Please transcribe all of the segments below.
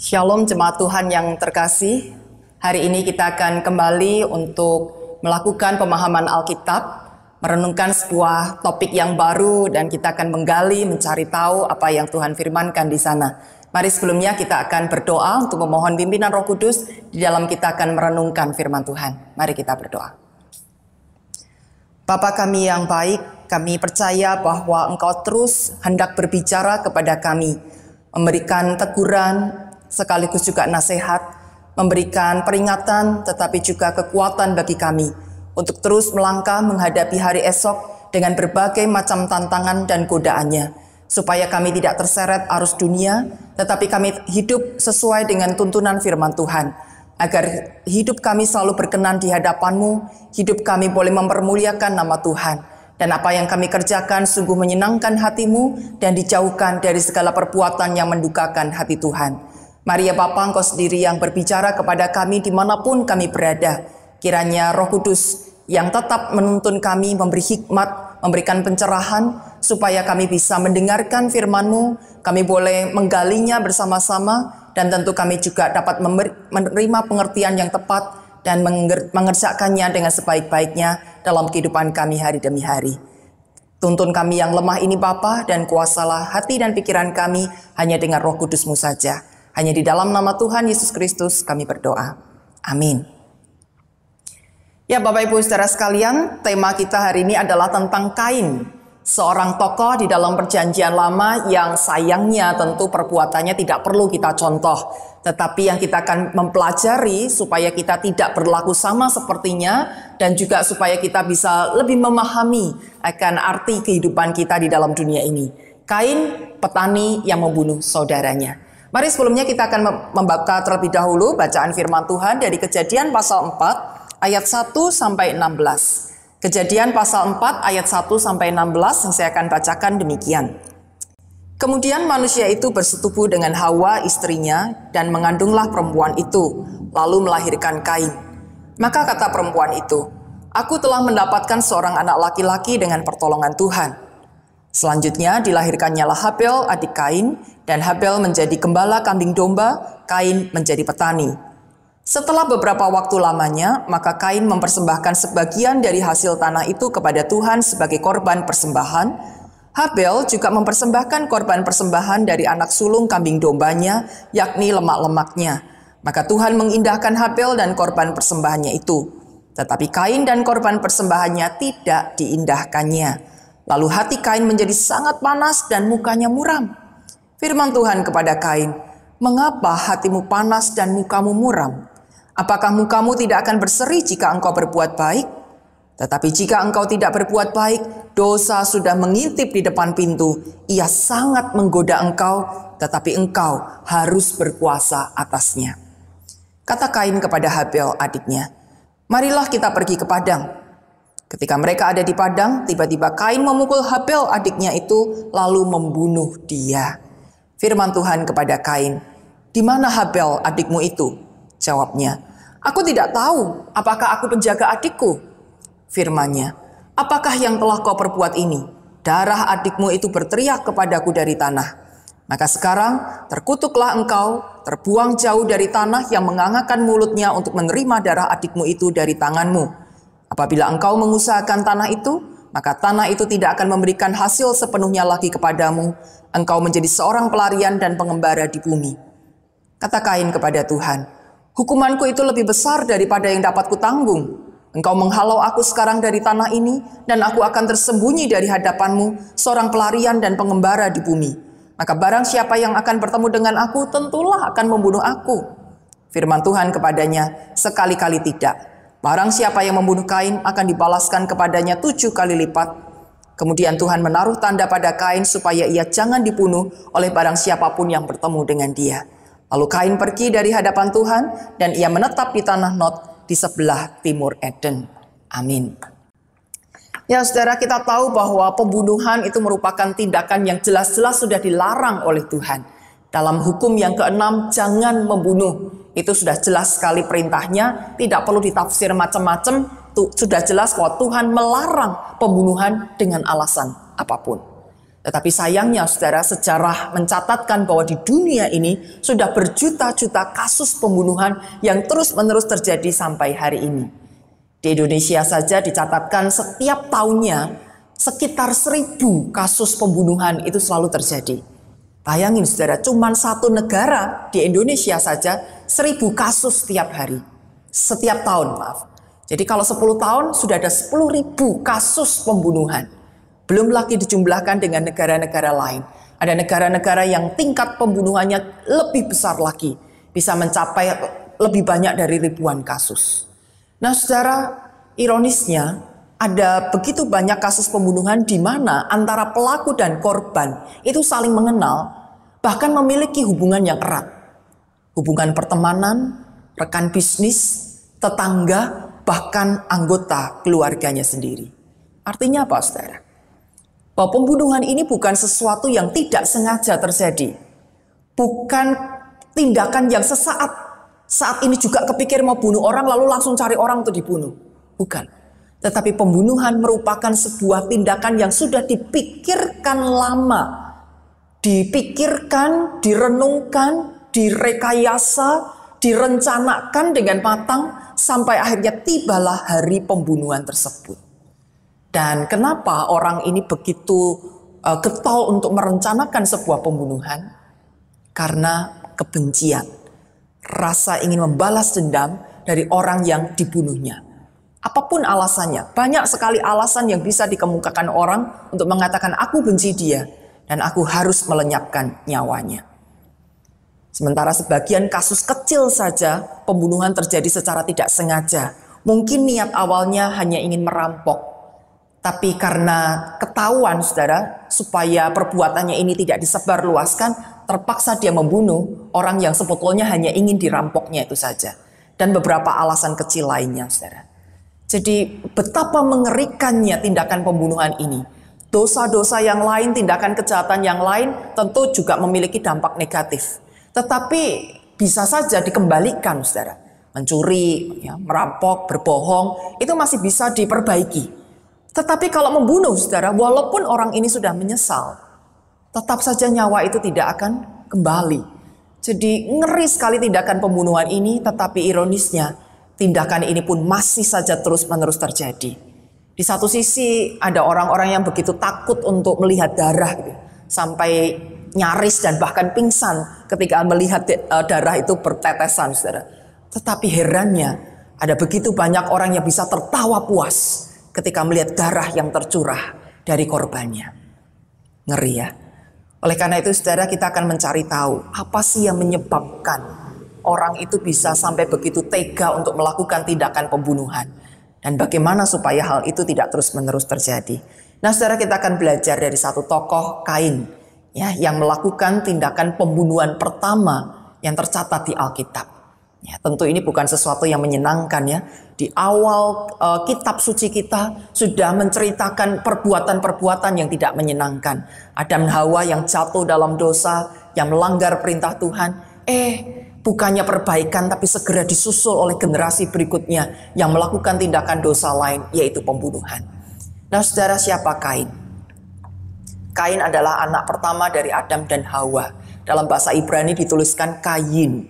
Shalom jemaat Tuhan yang terkasih. Hari ini kita akan kembali untuk melakukan pemahaman Alkitab, merenungkan sebuah topik yang baru dan kita akan menggali, mencari tahu apa yang Tuhan firmankan di sana. Mari sebelumnya kita akan berdoa untuk memohon pimpinan Roh Kudus di dalam kita akan merenungkan firman Tuhan. Mari kita berdoa. Bapa kami yang baik, kami percaya bahwa Engkau terus hendak berbicara kepada kami, memberikan teguran, sekaligus juga nasihat, memberikan peringatan tetapi juga kekuatan bagi kami untuk terus melangkah menghadapi hari esok dengan berbagai macam tantangan dan godaannya, supaya kami tidak terseret arus dunia, tetapi kami hidup sesuai dengan tuntunan firman Tuhan, agar hidup kami selalu berkenan di hadapanmu, hidup kami boleh mempermuliakan nama Tuhan dan apa yang kami kerjakan sungguh menyenangkan hatimu dan dijauhkan dari segala perbuatan yang mendukakan hati Tuhan. Maria ya Bapa engkau sendiri yang berbicara kepada kami dimanapun kami berada. Kiranya roh kudus yang tetap menuntun kami memberi hikmat, memberikan pencerahan, supaya kami bisa mendengarkan firman-Mu, kami boleh menggalinya bersama-sama, dan tentu kami juga dapat menerima pengertian yang tepat dan mengerjakannya dengan sebaik-baiknya dalam kehidupan kami hari demi hari. Tuntun kami yang lemah ini Bapa dan kuasalah hati dan pikiran kami hanya dengan roh kudusmu saja. Hanya di dalam nama Tuhan Yesus Kristus kami berdoa. Amin. Ya Bapak Ibu Saudara sekalian, tema kita hari ini adalah tentang Kain, seorang tokoh di dalam perjanjian lama yang sayangnya tentu perbuatannya tidak perlu kita contoh. Tetapi yang kita akan mempelajari supaya kita tidak berlaku sama sepertinya dan juga supaya kita bisa lebih memahami akan arti kehidupan kita di dalam dunia ini. Kain petani yang membunuh saudaranya. Mari sebelumnya kita akan membaca terlebih dahulu bacaan firman Tuhan dari Kejadian pasal 4 ayat 1 sampai 16. Kejadian pasal 4 ayat 1 sampai 16 yang saya akan bacakan demikian. Kemudian manusia itu bersetubuh dengan Hawa istrinya dan mengandunglah perempuan itu, lalu melahirkan Kain. Maka kata perempuan itu, "Aku telah mendapatkan seorang anak laki-laki dengan pertolongan Tuhan." Selanjutnya dilahirkannya Habel adik Kain dan Habel menjadi gembala kambing domba, Kain menjadi petani. Setelah beberapa waktu lamanya, maka Kain mempersembahkan sebagian dari hasil tanah itu kepada Tuhan sebagai korban persembahan. Habel juga mempersembahkan korban persembahan dari anak sulung kambing dombanya, yakni lemak-lemaknya. Maka Tuhan mengindahkan Habel dan korban persembahannya itu. Tetapi Kain dan korban persembahannya tidak diindahkannya. Lalu hati Kain menjadi sangat panas dan mukanya muram. Firman Tuhan kepada Kain, "Mengapa hatimu panas dan mukamu muram? Apakah mukamu tidak akan berseri jika engkau berbuat baik? Tetapi jika engkau tidak berbuat baik, dosa sudah mengintip di depan pintu. Ia sangat menggoda engkau, tetapi engkau harus berkuasa atasnya." Kata Kain kepada Habel adiknya, "Marilah kita pergi ke padang." Ketika mereka ada di padang, tiba-tiba Kain memukul Habel adiknya itu lalu membunuh dia. Firman Tuhan kepada Kain, "Di mana Habel adikmu itu?" Jawabnya, "Aku tidak tahu apakah aku penjaga adikku." Firmannya, "Apakah yang telah kau perbuat ini? Darah adikmu itu berteriak kepadaku dari tanah." Maka sekarang terkutuklah engkau, terbuang jauh dari tanah yang mengangakan mulutnya untuk menerima darah adikmu itu dari tanganmu. Apabila engkau mengusahakan tanah itu, maka tanah itu tidak akan memberikan hasil sepenuhnya lagi kepadamu. Engkau menjadi seorang pelarian dan pengembara di bumi. Kata Kain kepada Tuhan, hukumanku itu lebih besar daripada yang dapat kutanggung. Engkau menghalau aku sekarang dari tanah ini, dan aku akan tersembunyi dari hadapanmu, seorang pelarian dan pengembara di bumi. Maka barang siapa yang akan bertemu dengan aku, tentulah akan membunuh aku. Firman Tuhan kepadanya, sekali-kali tidak Barang siapa yang membunuh Kain akan dibalaskan kepadanya tujuh kali lipat. Kemudian Tuhan menaruh tanda pada Kain supaya ia jangan dibunuh oleh barang siapapun yang bertemu dengan dia. Lalu Kain pergi dari hadapan Tuhan dan ia menetap di tanah Not di sebelah timur Eden. Amin. Ya saudara kita tahu bahwa pembunuhan itu merupakan tindakan yang jelas-jelas sudah dilarang oleh Tuhan. Dalam hukum yang keenam, jangan membunuh. Itu sudah jelas sekali perintahnya, tidak perlu ditafsir macam-macam, sudah jelas bahwa Tuhan melarang pembunuhan dengan alasan apapun. Tetapi sayangnya saudara sejarah mencatatkan bahwa di dunia ini sudah berjuta-juta kasus pembunuhan yang terus-menerus terjadi sampai hari ini. Di Indonesia saja dicatatkan setiap tahunnya sekitar seribu kasus pembunuhan itu selalu terjadi. Bayangin saudara, cuma satu negara di Indonesia saja seribu kasus setiap hari. Setiap tahun, maaf. Jadi kalau 10 tahun sudah ada 10 ribu kasus pembunuhan. Belum lagi dijumlahkan dengan negara-negara lain. Ada negara-negara yang tingkat pembunuhannya lebih besar lagi. Bisa mencapai lebih banyak dari ribuan kasus. Nah saudara, ironisnya ada begitu banyak kasus pembunuhan di mana antara pelaku dan korban itu saling mengenal, bahkan memiliki hubungan yang erat. Hubungan pertemanan, rekan bisnis, tetangga, bahkan anggota keluarganya sendiri. Artinya apa, saudara? Bahwa pembunuhan ini bukan sesuatu yang tidak sengaja terjadi. Bukan tindakan yang sesaat, saat ini juga kepikir mau bunuh orang lalu langsung cari orang untuk dibunuh. Bukan tetapi pembunuhan merupakan sebuah tindakan yang sudah dipikirkan lama. Dipikirkan, direnungkan, direkayasa, direncanakan dengan matang sampai akhirnya tibalah hari pembunuhan tersebut. Dan kenapa orang ini begitu uh, getol untuk merencanakan sebuah pembunuhan? Karena kebencian, rasa ingin membalas dendam dari orang yang dibunuhnya. Apapun alasannya, banyak sekali alasan yang bisa dikemukakan orang untuk mengatakan aku benci dia dan aku harus melenyapkan nyawanya. Sementara sebagian kasus kecil saja pembunuhan terjadi secara tidak sengaja. Mungkin niat awalnya hanya ingin merampok, tapi karena ketahuan saudara, supaya perbuatannya ini tidak disebarluaskan, terpaksa dia membunuh orang yang sebetulnya hanya ingin dirampoknya itu saja. Dan beberapa alasan kecil lainnya saudara. Jadi betapa mengerikannya tindakan pembunuhan ini. Dosa-dosa yang lain, tindakan kejahatan yang lain tentu juga memiliki dampak negatif. Tetapi bisa saja dikembalikan, saudara. Mencuri, ya, merampok, berbohong, itu masih bisa diperbaiki. Tetapi kalau membunuh, saudara, walaupun orang ini sudah menyesal, tetap saja nyawa itu tidak akan kembali. Jadi ngeri sekali tindakan pembunuhan ini, tetapi ironisnya tindakan ini pun masih saja terus-menerus terjadi. Di satu sisi ada orang-orang yang begitu takut untuk melihat darah gitu, sampai nyaris dan bahkan pingsan ketika melihat eh, darah itu bertetesan, saudara. Tetapi herannya ada begitu banyak orang yang bisa tertawa puas ketika melihat darah yang tercurah dari korbannya. Ngeri ya. Oleh karena itu saudara kita akan mencari tahu apa sih yang menyebabkan orang itu bisa sampai begitu tega untuk melakukan tindakan pembunuhan dan bagaimana supaya hal itu tidak terus-menerus terjadi. Nah, Saudara kita akan belajar dari satu tokoh Kain ya yang melakukan tindakan pembunuhan pertama yang tercatat di Alkitab. Ya, tentu ini bukan sesuatu yang menyenangkan ya. Di awal e, kitab suci kita sudah menceritakan perbuatan-perbuatan yang tidak menyenangkan. Adam Hawa yang jatuh dalam dosa, yang melanggar perintah Tuhan. Eh, bukannya perbaikan tapi segera disusul oleh generasi berikutnya yang melakukan tindakan dosa lain yaitu pembunuhan. Nah, Saudara siapa Kain? Kain adalah anak pertama dari Adam dan Hawa. Dalam bahasa Ibrani dituliskan Kain.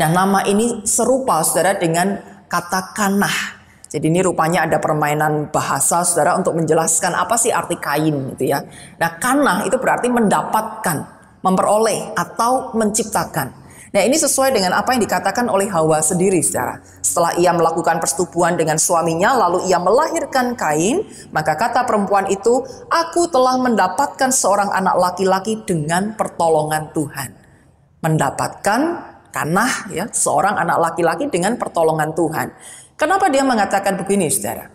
Nah, nama ini serupa Saudara dengan kata kanah. Jadi ini rupanya ada permainan bahasa Saudara untuk menjelaskan apa sih arti kain gitu ya. Nah, kanah itu berarti mendapatkan, memperoleh atau menciptakan. Nah ini sesuai dengan apa yang dikatakan oleh Hawa sendiri saudara. Setelah ia melakukan persetubuhan dengan suaminya lalu ia melahirkan Kain, maka kata perempuan itu, aku telah mendapatkan seorang anak laki-laki dengan pertolongan Tuhan. Mendapatkan tanah ya, seorang anak laki-laki dengan pertolongan Tuhan. Kenapa dia mengatakan begini saudara?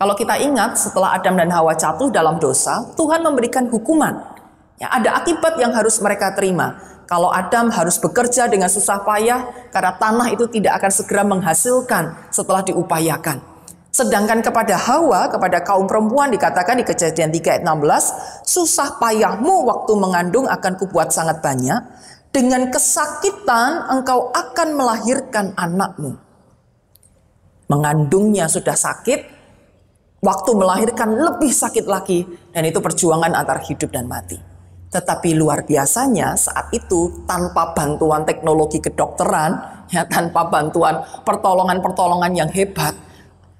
Kalau kita ingat setelah Adam dan Hawa jatuh dalam dosa, Tuhan memberikan hukuman. Ya, ada akibat yang harus mereka terima. Kalau Adam harus bekerja dengan susah payah karena tanah itu tidak akan segera menghasilkan setelah diupayakan. Sedangkan kepada Hawa, kepada kaum perempuan dikatakan di kejadian 3 ayat 16, susah payahmu waktu mengandung akan kubuat sangat banyak, dengan kesakitan engkau akan melahirkan anakmu. Mengandungnya sudah sakit, waktu melahirkan lebih sakit lagi, dan itu perjuangan antara hidup dan mati. Tetapi luar biasanya saat itu tanpa bantuan teknologi kedokteran, ya tanpa bantuan pertolongan-pertolongan yang hebat,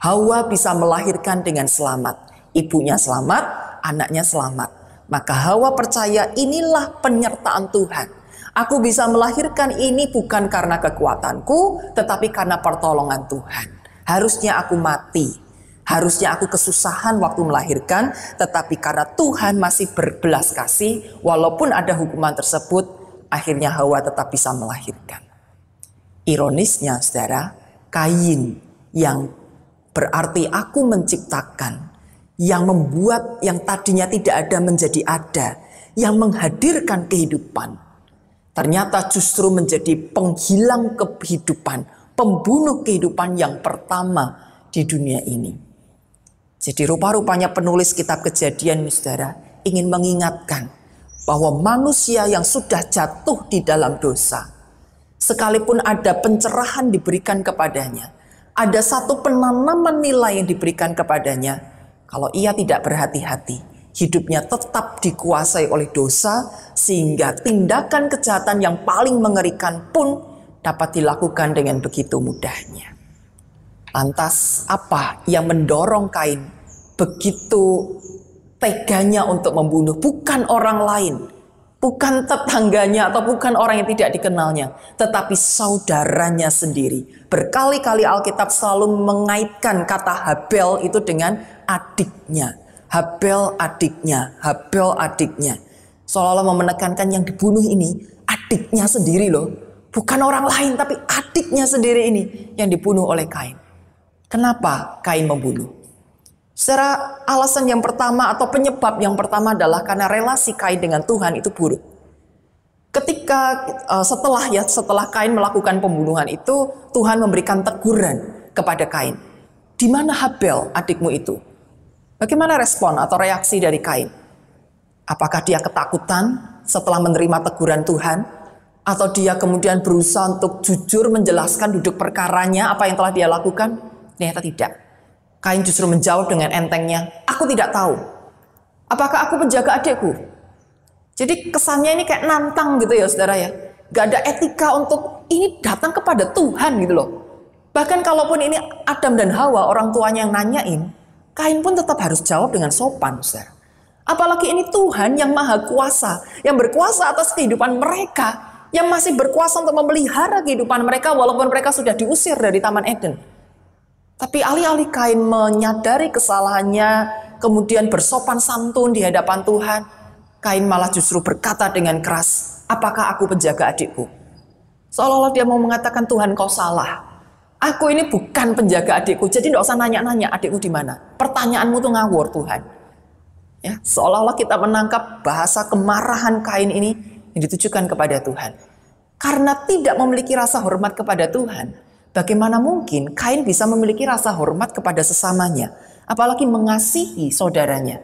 Hawa bisa melahirkan dengan selamat. Ibunya selamat, anaknya selamat. Maka Hawa percaya inilah penyertaan Tuhan. Aku bisa melahirkan ini bukan karena kekuatanku, tetapi karena pertolongan Tuhan. Harusnya aku mati, Harusnya aku kesusahan waktu melahirkan, tetapi karena Tuhan masih berbelas kasih, walaupun ada hukuman tersebut, akhirnya Hawa tetap bisa melahirkan. Ironisnya, saudara, kain yang berarti aku menciptakan, yang membuat yang tadinya tidak ada menjadi ada, yang menghadirkan kehidupan, ternyata justru menjadi penghilang kehidupan, pembunuh kehidupan yang pertama di dunia ini. Jadi rupa-rupanya penulis kitab kejadian, saudara, ingin mengingatkan bahwa manusia yang sudah jatuh di dalam dosa, sekalipun ada pencerahan diberikan kepadanya, ada satu penanaman nilai yang diberikan kepadanya, kalau ia tidak berhati-hati, hidupnya tetap dikuasai oleh dosa, sehingga tindakan kejahatan yang paling mengerikan pun dapat dilakukan dengan begitu mudahnya. Lantas apa yang mendorong Kain begitu teganya untuk membunuh bukan orang lain, bukan tetangganya atau bukan orang yang tidak dikenalnya, tetapi saudaranya sendiri. Berkali-kali Alkitab selalu mengaitkan kata Habel itu dengan adiknya. Habel adiknya, Habel adiknya. Seolah-olah memenekankan yang dibunuh ini adiknya sendiri loh. Bukan orang lain tapi adiknya sendiri ini yang dibunuh oleh Kain. Kenapa Kain membunuh? Secara alasan yang pertama atau penyebab yang pertama adalah karena relasi Kain dengan Tuhan itu buruk. Ketika e, setelah ya setelah Kain melakukan pembunuhan itu, Tuhan memberikan teguran kepada Kain. Di mana Habel adikmu itu? Bagaimana respon atau reaksi dari Kain? Apakah dia ketakutan setelah menerima teguran Tuhan? Atau dia kemudian berusaha untuk jujur menjelaskan duduk perkaranya, apa yang telah dia lakukan? Ternyata tidak. Kain justru menjawab dengan entengnya, aku tidak tahu. Apakah aku penjaga adikku? Jadi kesannya ini kayak nantang gitu ya saudara ya. Gak ada etika untuk ini datang kepada Tuhan gitu loh. Bahkan kalaupun ini Adam dan Hawa orang tuanya yang nanyain, Kain pun tetap harus jawab dengan sopan saudara. Apalagi ini Tuhan yang maha kuasa, yang berkuasa atas kehidupan mereka, yang masih berkuasa untuk memelihara kehidupan mereka walaupun mereka sudah diusir dari Taman Eden. Tapi alih-alih Kain menyadari kesalahannya, kemudian bersopan santun di hadapan Tuhan, Kain malah justru berkata dengan keras, apakah aku penjaga adikku? Seolah-olah dia mau mengatakan, Tuhan kau salah. Aku ini bukan penjaga adikku, jadi tidak usah nanya-nanya adikku di mana. Pertanyaanmu tuh ngawur Tuhan. Ya, seolah-olah kita menangkap bahasa kemarahan Kain ini yang ditujukan kepada Tuhan. Karena tidak memiliki rasa hormat kepada Tuhan, Bagaimana mungkin Kain bisa memiliki rasa hormat kepada sesamanya, apalagi mengasihi saudaranya?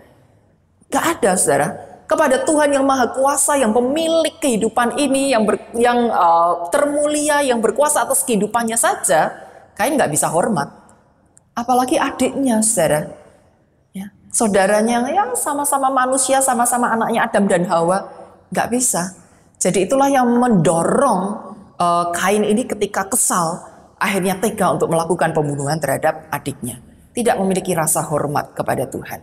Gak ada, saudara. Kepada Tuhan yang Maha Kuasa, yang pemilik kehidupan ini, yang ber, yang uh, termulia, yang berkuasa atas kehidupannya saja, Kain gak bisa hormat. Apalagi adiknya, saudara. Ya, saudaranya yang sama-sama manusia, sama-sama anaknya Adam dan Hawa, gak bisa. Jadi itulah yang mendorong uh, Kain ini ketika kesal akhirnya tega untuk melakukan pembunuhan terhadap adiknya. Tidak memiliki rasa hormat kepada Tuhan.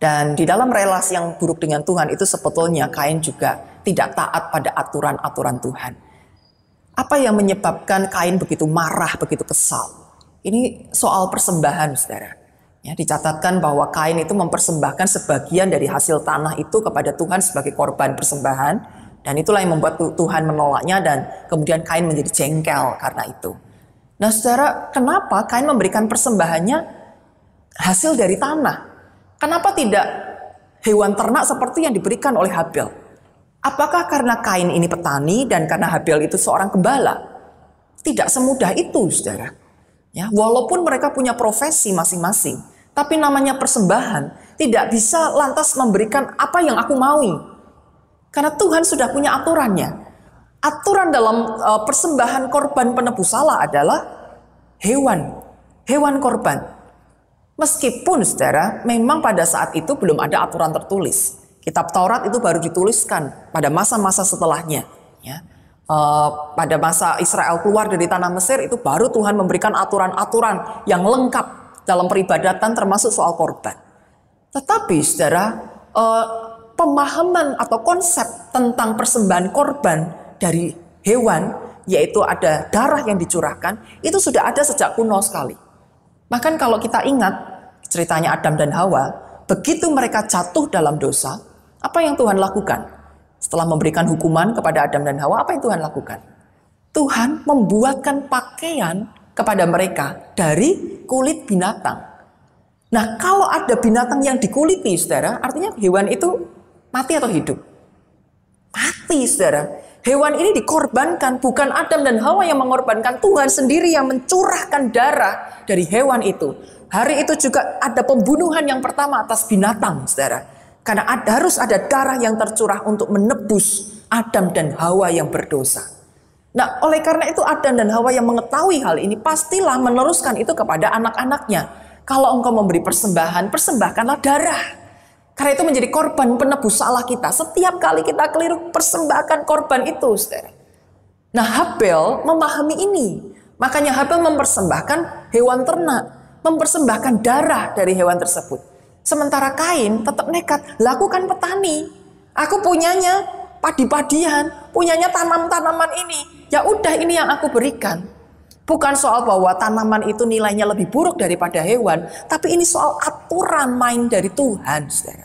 Dan di dalam relasi yang buruk dengan Tuhan itu sebetulnya Kain juga tidak taat pada aturan-aturan Tuhan. Apa yang menyebabkan Kain begitu marah, begitu kesal? Ini soal persembahan, saudara. Ya, dicatatkan bahwa Kain itu mempersembahkan sebagian dari hasil tanah itu kepada Tuhan sebagai korban persembahan dan itulah yang membuat Tuhan menolaknya dan kemudian Kain menjadi jengkel karena itu. Nah saudara, kenapa Kain memberikan persembahannya hasil dari tanah? Kenapa tidak hewan ternak seperti yang diberikan oleh Habel? Apakah karena Kain ini petani dan karena Habel itu seorang gembala? Tidak semudah itu, saudara. Ya, walaupun mereka punya profesi masing-masing, tapi namanya persembahan tidak bisa lantas memberikan apa yang aku maui karena Tuhan sudah punya aturannya. Aturan dalam e, persembahan korban penebus salah adalah hewan, hewan korban. Meskipun saudara, memang pada saat itu belum ada aturan tertulis. Kitab Taurat itu baru dituliskan pada masa-masa setelahnya. Ya. Uh, pada masa Israel keluar dari tanah Mesir itu baru Tuhan memberikan aturan-aturan yang lengkap dalam peribadatan termasuk soal korban. Tetapi saudara, uh, pemahaman atau konsep tentang persembahan korban dari hewan, yaitu ada darah yang dicurahkan, itu sudah ada sejak kuno sekali. Bahkan kalau kita ingat ceritanya Adam dan Hawa, begitu mereka jatuh dalam dosa, apa yang Tuhan lakukan? Setelah memberikan hukuman kepada Adam dan Hawa, apa yang Tuhan lakukan? Tuhan membuatkan pakaian kepada mereka dari kulit binatang. Nah, kalau ada binatang yang dikuliti, saudara, artinya hewan itu Mati atau hidup? Mati, saudara. Hewan ini dikorbankan, bukan Adam dan Hawa yang mengorbankan, Tuhan sendiri yang mencurahkan darah dari hewan itu. Hari itu juga ada pembunuhan yang pertama atas binatang, saudara. Karena ada, harus ada darah yang tercurah untuk menebus Adam dan Hawa yang berdosa. Nah, oleh karena itu Adam dan Hawa yang mengetahui hal ini pastilah meneruskan itu kepada anak-anaknya. Kalau engkau memberi persembahan, persembahkanlah darah. Karena itu menjadi korban penebus salah kita. Setiap kali kita keliru persembahkan korban itu, saudara. Nah Habel memahami ini. Makanya Habel mempersembahkan hewan ternak. Mempersembahkan darah dari hewan tersebut. Sementara Kain tetap nekat. Lakukan petani. Aku punyanya padi-padian. Punyanya tanam-tanaman ini. Ya udah ini yang aku berikan. Bukan soal bahwa tanaman itu nilainya lebih buruk daripada hewan, tapi ini soal aturan main dari Tuhan, saudara.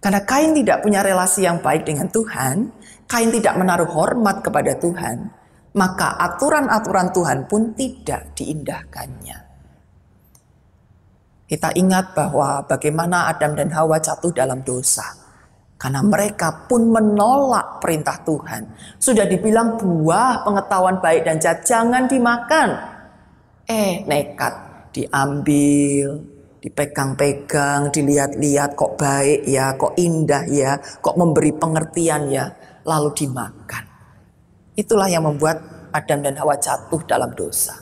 Karena Kain tidak punya relasi yang baik dengan Tuhan, Kain tidak menaruh hormat kepada Tuhan, maka aturan-aturan Tuhan pun tidak diindahkannya. Kita ingat bahwa bagaimana Adam dan Hawa jatuh dalam dosa. Karena mereka pun menolak perintah Tuhan. Sudah dibilang buah pengetahuan baik dan jahat jangan dimakan. Eh nekat diambil, dipegang-pegang, dilihat-lihat kok baik ya, kok indah ya, kok memberi pengertian ya, lalu dimakan. Itulah yang membuat Adam dan Hawa jatuh dalam dosa.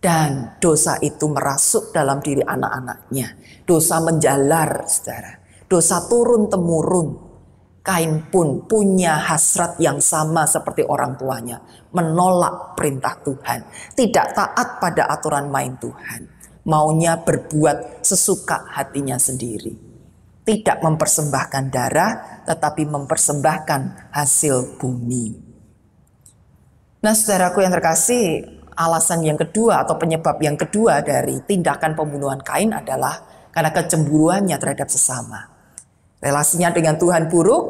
Dan dosa itu merasuk dalam diri anak-anaknya. Dosa menjalar, saudara. Dosa turun-temurun. Kain pun punya hasrat yang sama seperti orang tuanya. Menolak perintah Tuhan. Tidak taat pada aturan main Tuhan maunya berbuat sesuka hatinya sendiri. Tidak mempersembahkan darah, tetapi mempersembahkan hasil bumi. Nah, saudaraku yang terkasih, alasan yang kedua atau penyebab yang kedua dari tindakan pembunuhan Kain adalah karena kecemburuannya terhadap sesama. Relasinya dengan Tuhan buruk,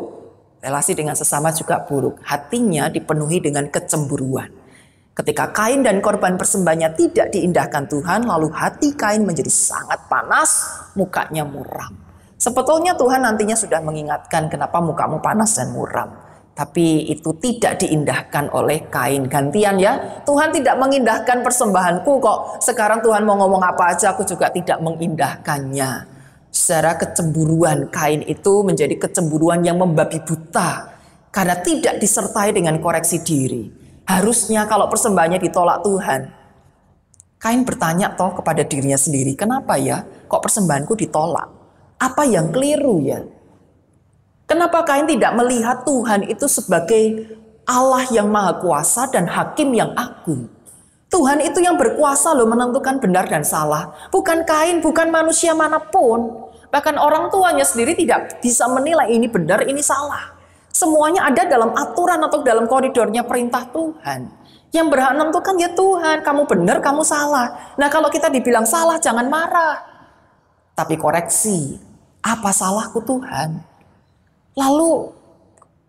relasi dengan sesama juga buruk. Hatinya dipenuhi dengan kecemburuan. Ketika Kain dan korban persembahnya tidak diindahkan Tuhan, lalu hati Kain menjadi sangat panas, mukanya muram. Sebetulnya Tuhan nantinya sudah mengingatkan kenapa mukamu panas dan muram. Tapi itu tidak diindahkan oleh Kain. Gantian ya, Tuhan tidak mengindahkan persembahanku kok. Sekarang Tuhan mau ngomong apa aja, aku juga tidak mengindahkannya. Secara kecemburuan Kain itu menjadi kecemburuan yang membabi buta. Karena tidak disertai dengan koreksi diri. Harusnya kalau persembahannya ditolak Tuhan. Kain bertanya toh kepada dirinya sendiri, kenapa ya kok persembahanku ditolak? Apa yang keliru ya? Kenapa Kain tidak melihat Tuhan itu sebagai Allah yang maha kuasa dan hakim yang agung? Tuhan itu yang berkuasa loh menentukan benar dan salah. Bukan Kain, bukan manusia manapun. Bahkan orang tuanya sendiri tidak bisa menilai ini benar, ini salah. Semuanya ada dalam aturan atau dalam koridornya perintah Tuhan. Yang berhak menentukan ya Tuhan, kamu benar, kamu salah. Nah kalau kita dibilang salah, jangan marah. Tapi koreksi, apa salahku Tuhan? Lalu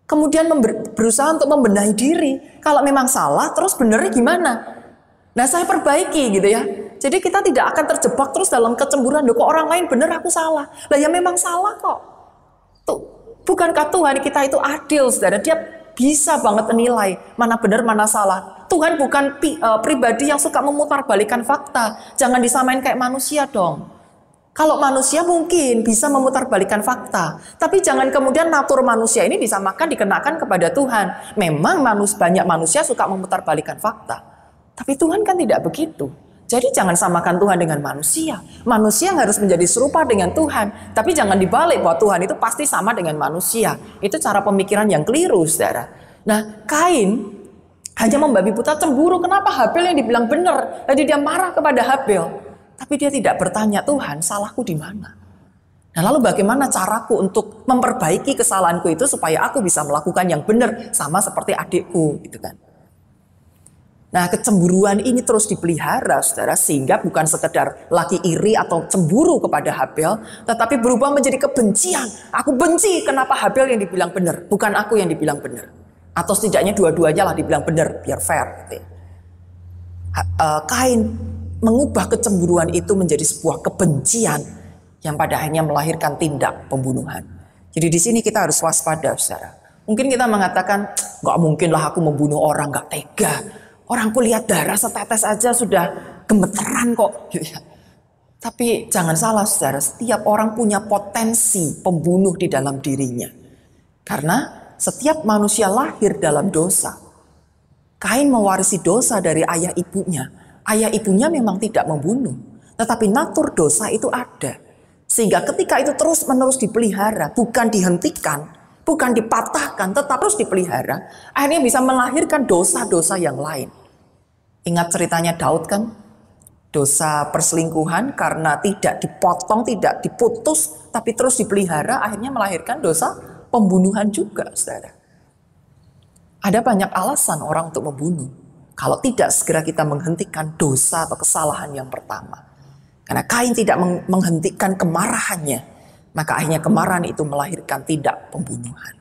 kemudian berusaha untuk membenahi diri. Kalau memang salah, terus benernya gimana? Nah saya perbaiki gitu ya. Jadi kita tidak akan terjebak terus dalam kecemburuan. kok orang lain benar, aku salah. Lah ya memang salah kok. Tuh, Bukankah Tuhan kita itu adil, saudara? Dia bisa banget menilai mana benar, mana salah. Tuhan bukan pi, uh, pribadi yang suka memutarbalikkan fakta. Jangan disamain kayak manusia dong. Kalau manusia mungkin bisa memutarbalikkan fakta, tapi jangan kemudian natur manusia ini disamakan dikenakan kepada Tuhan. Memang manus, banyak manusia suka memutarbalikkan fakta, tapi Tuhan kan tidak begitu. Jadi jangan samakan Tuhan dengan manusia. Manusia harus menjadi serupa dengan Tuhan. Tapi jangan dibalik bahwa Tuhan itu pasti sama dengan manusia. Itu cara pemikiran yang keliru, saudara. Nah, Kain hanya membabi buta cemburu. Kenapa Habel yang dibilang benar? Jadi dia marah kepada Habel. Tapi dia tidak bertanya, Tuhan salahku di mana? Nah lalu bagaimana caraku untuk memperbaiki kesalahanku itu supaya aku bisa melakukan yang benar sama seperti adikku gitu kan. Nah, kecemburuan ini terus dipelihara, saudara, sehingga bukan sekedar laki iri atau cemburu kepada Habel, tetapi berubah menjadi kebencian. Aku benci kenapa Habel yang dibilang benar, bukan aku yang dibilang benar. Atau setidaknya dua-duanya lah dibilang benar, biar fair. Gitu Kain mengubah kecemburuan itu menjadi sebuah kebencian yang pada akhirnya melahirkan tindak pembunuhan. Jadi di sini kita harus waspada, saudara. Mungkin kita mengatakan, nggak mungkinlah aku membunuh orang, nggak tega Orang kulihat darah setetes aja sudah gemeteran kok. Tapi jangan salah saudara, setiap orang punya potensi pembunuh di dalam dirinya. Karena setiap manusia lahir dalam dosa. Kain mewarisi dosa dari ayah ibunya. Ayah ibunya memang tidak membunuh. Tetapi natur dosa itu ada. Sehingga ketika itu terus menerus dipelihara, bukan dihentikan, bukan dipatahkan, tetap terus dipelihara, akhirnya bisa melahirkan dosa-dosa yang lain. Ingat ceritanya Daud kan? Dosa perselingkuhan karena tidak dipotong, tidak diputus, tapi terus dipelihara, akhirnya melahirkan dosa pembunuhan juga, saudara. Ada banyak alasan orang untuk membunuh. Kalau tidak segera kita menghentikan dosa atau kesalahan yang pertama. Karena Kain tidak menghentikan kemarahannya, maka akhirnya kemarahan itu melahirkan tidak pembunuhan.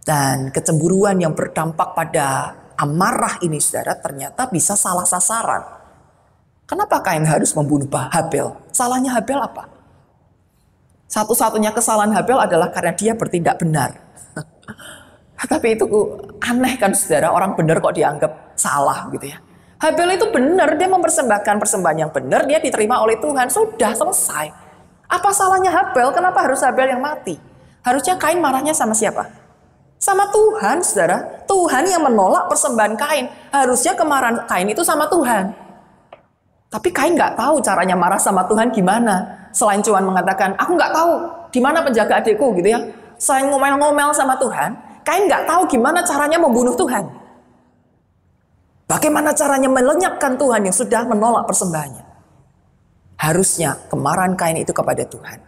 Dan kecemburuan yang berdampak pada amarah ini saudara ternyata bisa salah sasaran. Kenapa Kain harus membunuh Habel? Salahnya Habel apa? Satu-satunya kesalahan Habel adalah karena dia bertindak benar. Tapi itu aneh kan saudara, orang benar kok dianggap salah gitu ya. Habel itu benar, dia mempersembahkan persembahan yang benar, dia diterima oleh Tuhan, sudah selesai. Apa salahnya Habel? Kenapa harus Habel yang mati? Harusnya Kain marahnya sama siapa? Sama Tuhan, saudara. Tuhan yang menolak persembahan Kain. Harusnya kemarahan Kain itu sama Tuhan. Tapi Kain nggak tahu caranya marah sama Tuhan gimana. Selain cuman mengatakan, aku nggak tahu di mana penjaga adikku gitu ya. Selain ngomel-ngomel sama Tuhan, Kain nggak tahu gimana caranya membunuh Tuhan. Bagaimana caranya melenyapkan Tuhan yang sudah menolak persembahannya. Harusnya kemarahan Kain itu kepada Tuhan.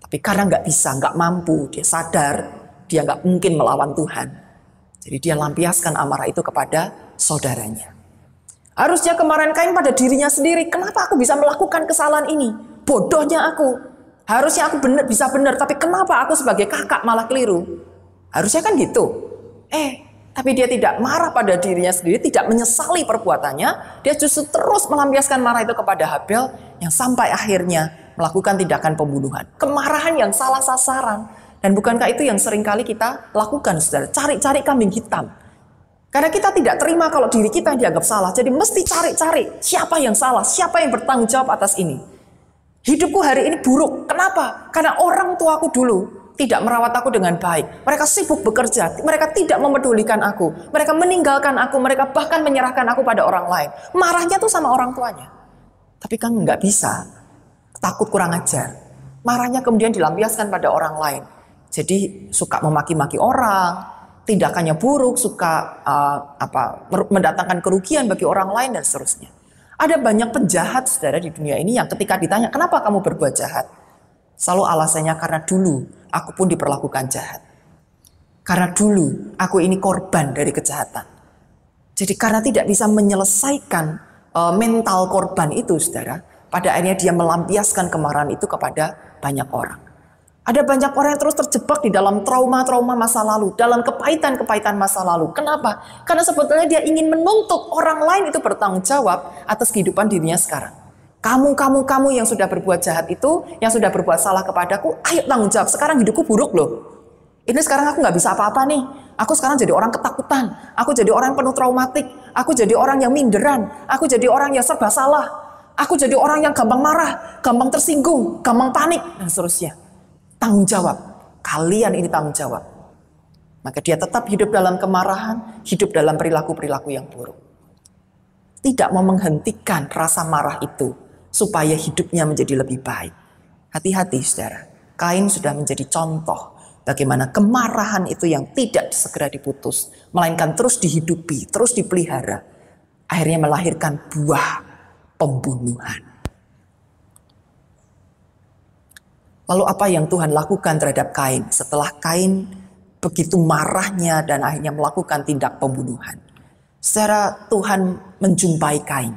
Tapi karena nggak bisa, nggak mampu, dia sadar dia nggak mungkin melawan Tuhan. Jadi dia lampiaskan amarah itu kepada saudaranya. Harusnya kemarin Kain pada dirinya sendiri, kenapa aku bisa melakukan kesalahan ini? Bodohnya aku. Harusnya aku bener, bisa benar, tapi kenapa aku sebagai kakak malah keliru? Harusnya kan gitu. Eh, tapi dia tidak marah pada dirinya sendiri, tidak menyesali perbuatannya. Dia justru terus melampiaskan marah itu kepada Habel yang sampai akhirnya melakukan tindakan pembunuhan. Kemarahan yang salah sasaran, dan bukankah itu yang sering kali kita lakukan, saudara? Cari-cari kambing hitam. Karena kita tidak terima kalau diri kita yang dianggap salah. Jadi mesti cari-cari siapa yang salah, siapa yang bertanggung jawab atas ini. Hidupku hari ini buruk. Kenapa? Karena orang tuaku dulu tidak merawat aku dengan baik. Mereka sibuk bekerja, mereka tidak memedulikan aku. Mereka meninggalkan aku, mereka bahkan menyerahkan aku pada orang lain. Marahnya tuh sama orang tuanya. Tapi kan nggak bisa, takut kurang ajar. Marahnya kemudian dilampiaskan pada orang lain. Jadi suka memaki-maki orang, tindakannya buruk, suka uh, apa mendatangkan kerugian bagi orang lain dan seterusnya. Ada banyak penjahat saudara di dunia ini yang ketika ditanya kenapa kamu berbuat jahat, selalu alasannya karena dulu aku pun diperlakukan jahat. Karena dulu aku ini korban dari kejahatan. Jadi karena tidak bisa menyelesaikan uh, mental korban itu saudara, pada akhirnya dia melampiaskan kemarahan itu kepada banyak orang. Ada banyak orang yang terus terjebak di dalam trauma-trauma masa lalu, dalam kepahitan-kepahitan masa lalu. Kenapa? Karena sebetulnya dia ingin menuntut orang lain itu bertanggung jawab atas kehidupan dirinya sekarang. Kamu, kamu, kamu yang sudah berbuat jahat itu, yang sudah berbuat salah kepadaku, ayo tanggung jawab. Sekarang hidupku buruk loh. Ini sekarang aku nggak bisa apa-apa nih. Aku sekarang jadi orang ketakutan. Aku jadi orang yang penuh traumatik. Aku jadi orang yang minderan. Aku jadi orang yang serba salah. Aku jadi orang yang gampang marah, gampang tersinggung, gampang panik, dan seterusnya tanggung jawab. Kalian ini tanggung jawab. Maka dia tetap hidup dalam kemarahan, hidup dalam perilaku-perilaku yang buruk. Tidak mau menghentikan rasa marah itu supaya hidupnya menjadi lebih baik. Hati-hati saudara, Kain sudah menjadi contoh bagaimana kemarahan itu yang tidak segera diputus, melainkan terus dihidupi, terus dipelihara. Akhirnya melahirkan buah pembunuhan. Lalu apa yang Tuhan lakukan terhadap Kain setelah Kain begitu marahnya dan akhirnya melakukan tindak pembunuhan? Secara Tuhan menjumpai Kain.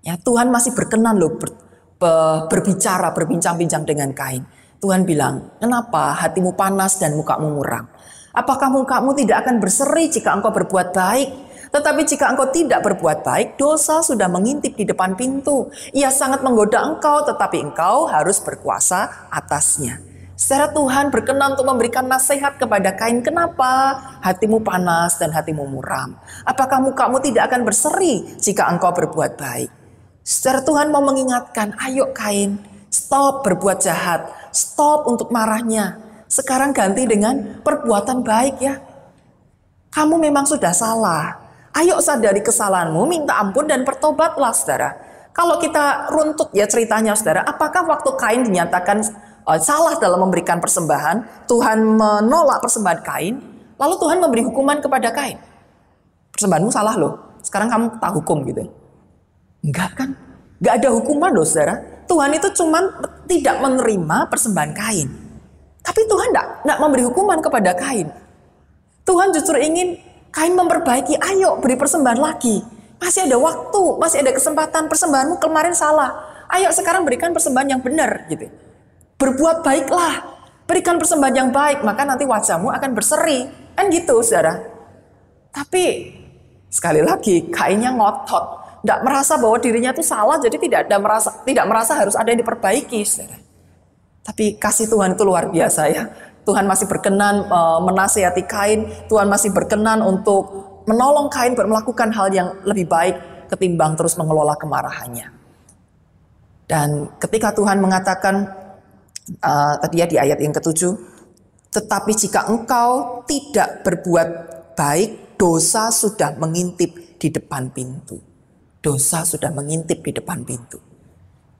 Ya, Tuhan masih berkenan loh ber, be, berbicara, berbincang-bincang dengan Kain. Tuhan bilang, kenapa hatimu panas dan mukamu muram? Apakah mukamu tidak akan berseri jika engkau berbuat baik tetapi jika engkau tidak berbuat baik, dosa sudah mengintip di depan pintu. Ia sangat menggoda engkau, tetapi engkau harus berkuasa atasnya. Secara Tuhan berkenan untuk memberikan nasihat kepada Kain, kenapa hatimu panas dan hatimu muram? Apakah mukamu tidak akan berseri jika engkau berbuat baik? Secara Tuhan mau mengingatkan, ayo Kain, stop berbuat jahat, stop untuk marahnya. Sekarang ganti dengan perbuatan baik ya. Kamu memang sudah salah, Ayo sadari kesalahanmu, minta ampun dan pertobatlah saudara. Kalau kita runtut ya ceritanya saudara, apakah waktu Kain dinyatakan uh, salah dalam memberikan persembahan, Tuhan menolak persembahan Kain, lalu Tuhan memberi hukuman kepada Kain. Persembahanmu salah loh, sekarang kamu tak hukum gitu. Enggak kan? Enggak ada hukuman loh saudara. Tuhan itu cuma tidak menerima persembahan Kain. Tapi Tuhan enggak, enggak memberi hukuman kepada Kain. Tuhan justru ingin Kain memperbaiki, ayo beri persembahan lagi. Masih ada waktu, masih ada kesempatan. Persembahanmu kemarin salah. Ayo sekarang berikan persembahan yang benar gitu. Berbuat baiklah. Berikan persembahan yang baik, maka nanti wajahmu akan berseri. Kan gitu, Saudara. Tapi sekali lagi kainnya ngotot tidak merasa bahwa dirinya itu salah, jadi tidak ada merasa tidak merasa harus ada yang diperbaiki, saudara. Tapi kasih Tuhan itu luar biasa ya. Tuhan masih berkenan uh, eh, menasehati Kain, Tuhan masih berkenan untuk menolong Kain melakukan hal yang lebih baik ketimbang terus mengelola kemarahannya. Dan ketika Tuhan mengatakan uh, tadi ya di ayat yang ketujuh, tetapi jika engkau tidak berbuat baik, dosa sudah mengintip di depan pintu. Dosa sudah mengintip di depan pintu.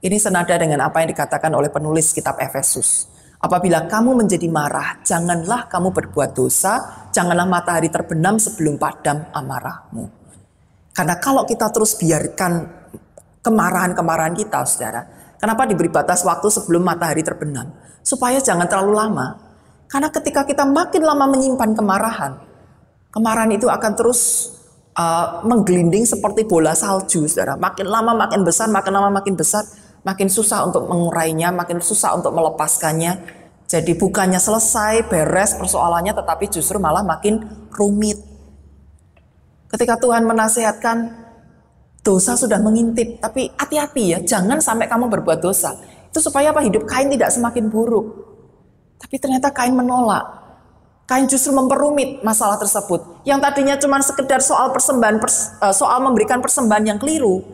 Ini senada dengan apa yang dikatakan oleh penulis kitab Efesus Apabila kamu menjadi marah, janganlah kamu berbuat dosa, janganlah matahari terbenam sebelum padam amarahmu. Karena kalau kita terus biarkan kemarahan-kemarahan kita, saudara, kenapa diberi batas waktu sebelum matahari terbenam? Supaya jangan terlalu lama. Karena ketika kita makin lama menyimpan kemarahan, kemarahan itu akan terus uh, menggelinding seperti bola salju, saudara. Makin lama makin besar, makin lama makin besar, makin susah untuk mengurainya, makin susah untuk melepaskannya. Jadi bukannya selesai, beres persoalannya, tetapi justru malah makin rumit. Ketika Tuhan menasehatkan, dosa sudah mengintip, tapi hati-hati ya, jangan sampai kamu berbuat dosa. Itu supaya apa? Hidup Kain tidak semakin buruk. Tapi ternyata Kain menolak. Kain justru memperumit masalah tersebut. Yang tadinya cuma sekedar soal persembahan, eh, soal memberikan persembahan yang keliru,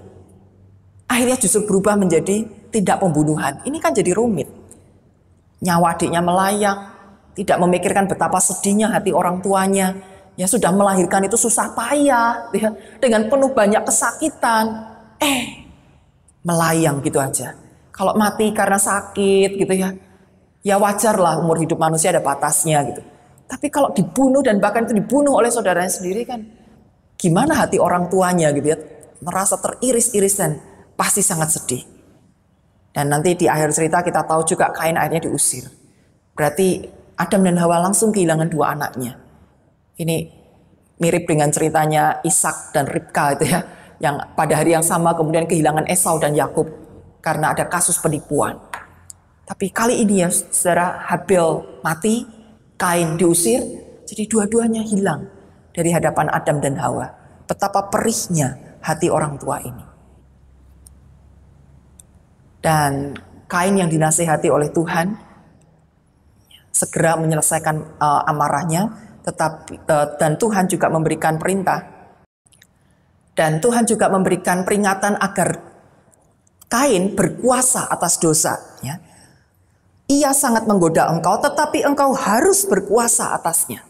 Akhirnya justru berubah menjadi tidak pembunuhan. Ini kan jadi rumit. Nyawa adiknya melayang, tidak memikirkan betapa sedihnya hati orang tuanya. Ya sudah melahirkan itu susah payah, ya. dengan penuh banyak kesakitan. Eh, melayang gitu aja. Kalau mati karena sakit gitu ya, ya wajar lah umur hidup manusia ada batasnya gitu. Tapi kalau dibunuh dan bahkan itu dibunuh oleh saudaranya sendiri kan gimana hati orang tuanya gitu ya. Merasa teriris-irisan pasti sangat sedih. Dan nanti di akhir cerita kita tahu juga Kain akhirnya diusir. Berarti Adam dan Hawa langsung kehilangan dua anaknya. Ini mirip dengan ceritanya Ishak dan Ribka itu ya, yang pada hari yang sama kemudian kehilangan Esau dan Yakub karena ada kasus penipuan. Tapi kali ini ya saudara Habil mati, Kain diusir, jadi dua-duanya hilang dari hadapan Adam dan Hawa. Betapa perihnya hati orang tua ini. Dan Kain yang dinasehati oleh Tuhan segera menyelesaikan uh, amarahnya, tetapi uh, dan Tuhan juga memberikan perintah. Dan Tuhan juga memberikan peringatan agar Kain berkuasa atas dosa, ya. Ia sangat menggoda engkau, tetapi engkau harus berkuasa atasnya.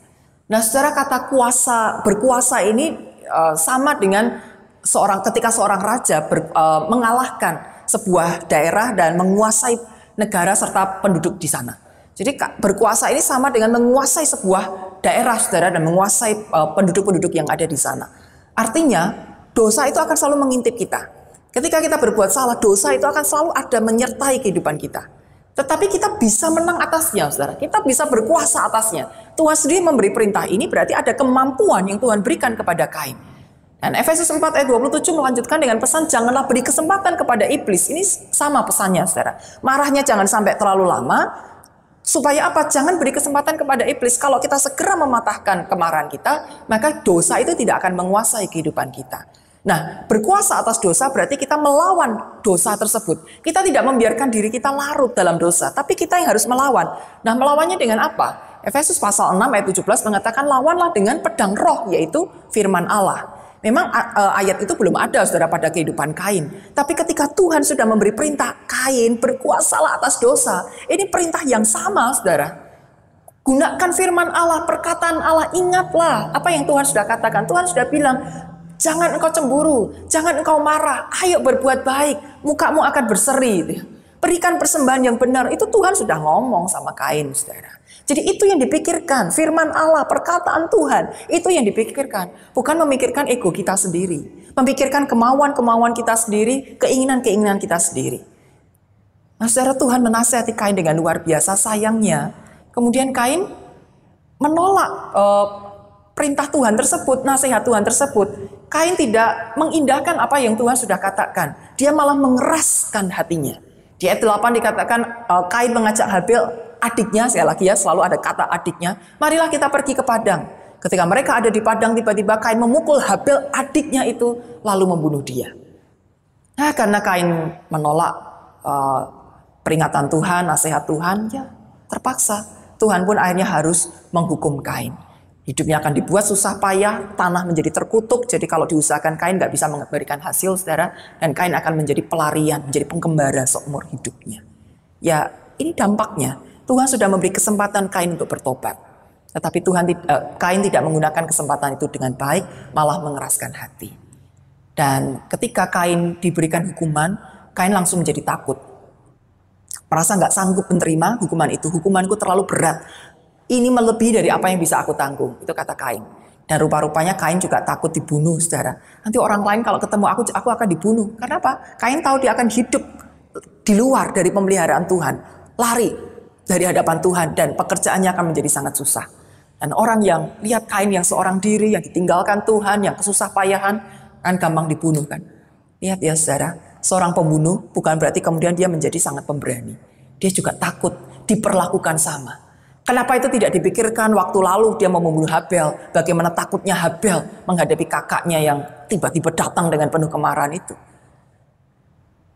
Nah, secara kata kuasa berkuasa ini uh, sama dengan seorang ketika seorang raja ber, uh, mengalahkan sebuah daerah dan menguasai negara serta penduduk di sana. Jadi berkuasa ini sama dengan menguasai sebuah daerah saudara dan menguasai e, penduduk-penduduk yang ada di sana. Artinya dosa itu akan selalu mengintip kita. Ketika kita berbuat salah, dosa itu akan selalu ada menyertai kehidupan kita. Tetapi kita bisa menang atasnya, saudara. Kita bisa berkuasa atasnya. Tuhan sendiri memberi perintah ini berarti ada kemampuan yang Tuhan berikan kepada Kain. Dan Efesus 4 ayat 27 melanjutkan dengan pesan janganlah beri kesempatan kepada iblis. Ini sama pesannya saudara. Marahnya jangan sampai terlalu lama. Supaya apa? Jangan beri kesempatan kepada iblis. Kalau kita segera mematahkan kemarahan kita, maka dosa itu tidak akan menguasai kehidupan kita. Nah, berkuasa atas dosa berarti kita melawan dosa tersebut. Kita tidak membiarkan diri kita larut dalam dosa, tapi kita yang harus melawan. Nah, melawannya dengan apa? Efesus pasal 6 ayat 17 mengatakan lawanlah dengan pedang roh, yaitu firman Allah. Memang e, ayat itu belum ada saudara pada kehidupan Kain. Tapi ketika Tuhan sudah memberi perintah Kain berkuasalah atas dosa. Ini perintah yang sama saudara. Gunakan firman Allah, perkataan Allah, ingatlah apa yang Tuhan sudah katakan. Tuhan sudah bilang, jangan engkau cemburu, jangan engkau marah, ayo berbuat baik, mukamu akan berseri. Berikan persembahan yang benar, itu Tuhan sudah ngomong sama Kain saudara. Jadi itu yang dipikirkan, firman Allah, perkataan Tuhan, itu yang dipikirkan. Bukan memikirkan ego kita sendiri, memikirkan kemauan-kemauan kita sendiri, keinginan-keinginan kita sendiri. Nah saudara Tuhan menasehati Kain dengan luar biasa, sayangnya kemudian Kain menolak uh, perintah Tuhan tersebut, nasihat Tuhan tersebut. Kain tidak mengindahkan apa yang Tuhan sudah katakan. Dia malah mengeraskan hatinya. Di ayat 8 dikatakan eh, Kain mengajak Habil adiknya, saya lagi ya, selalu ada kata adiknya, marilah kita pergi ke Padang. Ketika mereka ada di Padang, tiba-tiba Kain memukul Habel adiknya itu, lalu membunuh dia. Nah, karena Kain menolak uh, peringatan Tuhan, nasihat Tuhan, ya terpaksa. Tuhan pun akhirnya harus menghukum Kain. Hidupnya akan dibuat susah payah, tanah menjadi terkutuk, jadi kalau diusahakan kain nggak bisa memberikan hasil, saudara, dan kain akan menjadi pelarian, menjadi penggembara seumur hidupnya. Ya, ini dampaknya. Tuhan sudah memberi kesempatan Kain untuk bertobat. Tetapi Tuhan eh, Kain tidak menggunakan kesempatan itu dengan baik, malah mengeraskan hati. Dan ketika Kain diberikan hukuman, Kain langsung menjadi takut. Merasa nggak sanggup menerima hukuman itu. Hukumanku terlalu berat. Ini melebihi dari apa yang bisa aku tanggung. Itu kata Kain. Dan rupa-rupanya Kain juga takut dibunuh, saudara. Nanti orang lain kalau ketemu aku, aku akan dibunuh. Karena apa? Kain tahu dia akan hidup di luar dari pemeliharaan Tuhan. Lari, dari hadapan Tuhan dan pekerjaannya akan menjadi sangat susah. Dan orang yang lihat kain yang seorang diri, yang ditinggalkan Tuhan, yang kesusah payahan, kan gampang dibunuh kan. Lihat ya saudara, seorang pembunuh bukan berarti kemudian dia menjadi sangat pemberani. Dia juga takut diperlakukan sama. Kenapa itu tidak dipikirkan waktu lalu dia mau membunuh Habel, bagaimana takutnya Habel menghadapi kakaknya yang tiba-tiba datang dengan penuh kemarahan itu.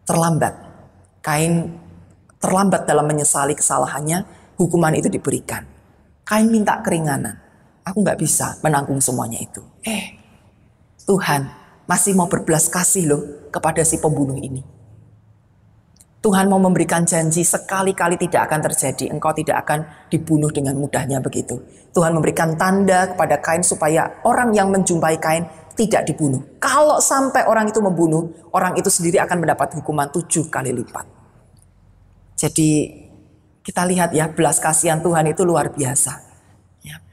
Terlambat. Kain terlambat dalam menyesali kesalahannya, hukuman itu diberikan. Kain minta keringanan. Aku nggak bisa menanggung semuanya itu. Eh, Tuhan masih mau berbelas kasih loh kepada si pembunuh ini. Tuhan mau memberikan janji sekali-kali tidak akan terjadi. Engkau tidak akan dibunuh dengan mudahnya begitu. Tuhan memberikan tanda kepada Kain supaya orang yang menjumpai Kain tidak dibunuh. Kalau sampai orang itu membunuh, orang itu sendiri akan mendapat hukuman tujuh kali lipat. Jadi kita lihat ya belas kasihan Tuhan itu luar biasa. Ya.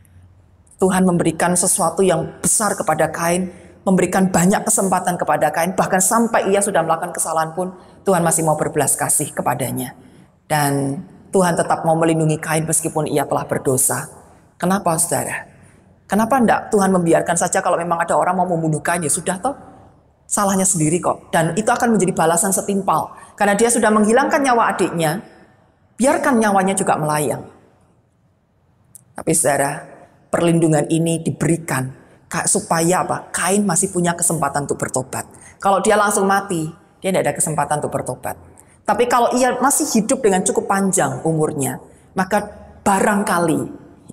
Tuhan memberikan sesuatu yang besar kepada Kain, memberikan banyak kesempatan kepada Kain, bahkan sampai ia sudah melakukan kesalahan pun Tuhan masih mau berbelas kasih kepadanya. Dan Tuhan tetap mau melindungi Kain meskipun ia telah berdosa. Kenapa saudara? Kenapa enggak Tuhan membiarkan saja kalau memang ada orang mau membunuh Kain ya sudah toh salahnya sendiri kok. Dan itu akan menjadi balasan setimpal. Karena dia sudah menghilangkan nyawa adiknya, biarkan nyawanya juga melayang. Tapi saudara, perlindungan ini diberikan supaya apa? Kain masih punya kesempatan untuk bertobat. Kalau dia langsung mati, dia tidak ada kesempatan untuk bertobat. Tapi kalau ia masih hidup dengan cukup panjang umurnya, maka barangkali,